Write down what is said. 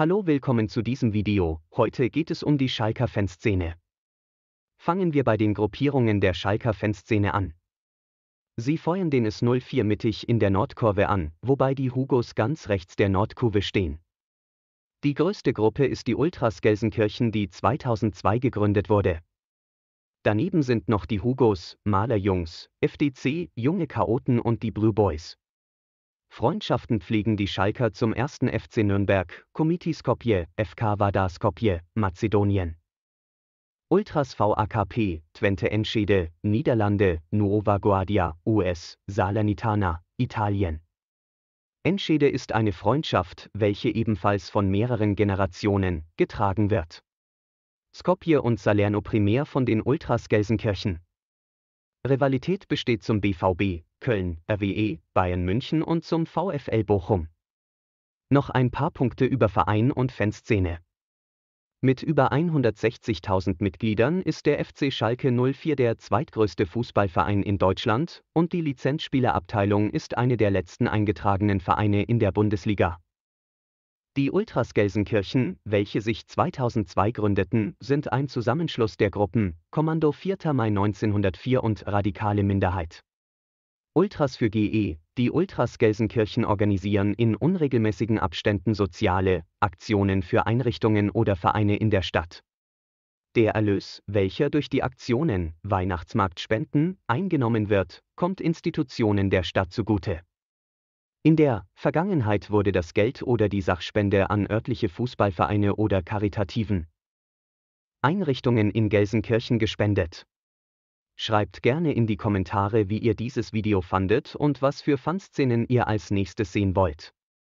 Hallo willkommen zu diesem Video, heute geht es um die Schalker Fanszene. Fangen wir bei den Gruppierungen der Schalker Fanszene an. Sie feuern den S04 mittig in der Nordkurve an, wobei die Hugos ganz rechts der Nordkurve stehen. Die größte Gruppe ist die Ultras Gelsenkirchen, die 2002 gegründet wurde. Daneben sind noch die Hugos, Malerjungs, FDC, Junge Chaoten und die Blue Boys. Freundschaften pflegen die Schalker zum 1. FC Nürnberg, Komiti Skopje, FK Vardar Skopje, Mazedonien. Ultras VAKP, Twente Enschede, Niederlande, Nuova Guardia, US, Salernitana, Italien. Enschede ist eine Freundschaft, welche ebenfalls von mehreren Generationen getragen wird. Skopje und Salerno primär von den Ultras Gelsenkirchen. Rivalität besteht zum BVB, Köln, RWE, Bayern München und zum VfL Bochum. Noch ein paar Punkte über Verein und Fanszene. Mit über 160.000 Mitgliedern ist der FC Schalke 04 der zweitgrößte Fußballverein in Deutschland und die Lizenzspielerabteilung ist eine der letzten eingetragenen Vereine in der Bundesliga. Die Ultras Gelsenkirchen, welche sich 2002 gründeten, sind ein Zusammenschluss der Gruppen Kommando 4. Mai 1904 und Radikale Minderheit. Ultras für GE, die Ultras Gelsenkirchen organisieren in unregelmäßigen Abständen soziale Aktionen für Einrichtungen oder Vereine in der Stadt. Der Erlös, welcher durch die Aktionen Weihnachtsmarktspenden eingenommen wird, kommt Institutionen der Stadt zugute. In der Vergangenheit wurde das Geld oder die Sachspende an örtliche Fußballvereine oder karitativen Einrichtungen in Gelsenkirchen gespendet. Schreibt gerne in die Kommentare, wie ihr dieses Video fandet und was für Fanszenen ihr als nächstes sehen wollt.